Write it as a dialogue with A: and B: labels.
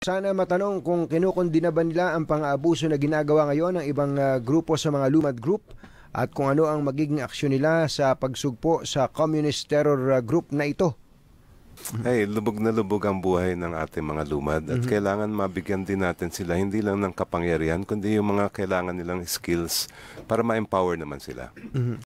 A: Sana matanong kung kinukundina ba nila ang pang-aabuso na ginagawa ngayon ng ibang uh, grupo sa mga Lumad Group at kung ano ang magiging aksyon nila sa pagsugpo sa communist terror uh, group na ito.
B: Ay, lubog na lubog ang buhay ng ating mga lumad at mm-hmm. kailangan mabigyan din natin sila hindi lang ng kapangyarihan kundi yung mga kailangan nilang skills para ma-empower naman sila.
C: Mm-hmm.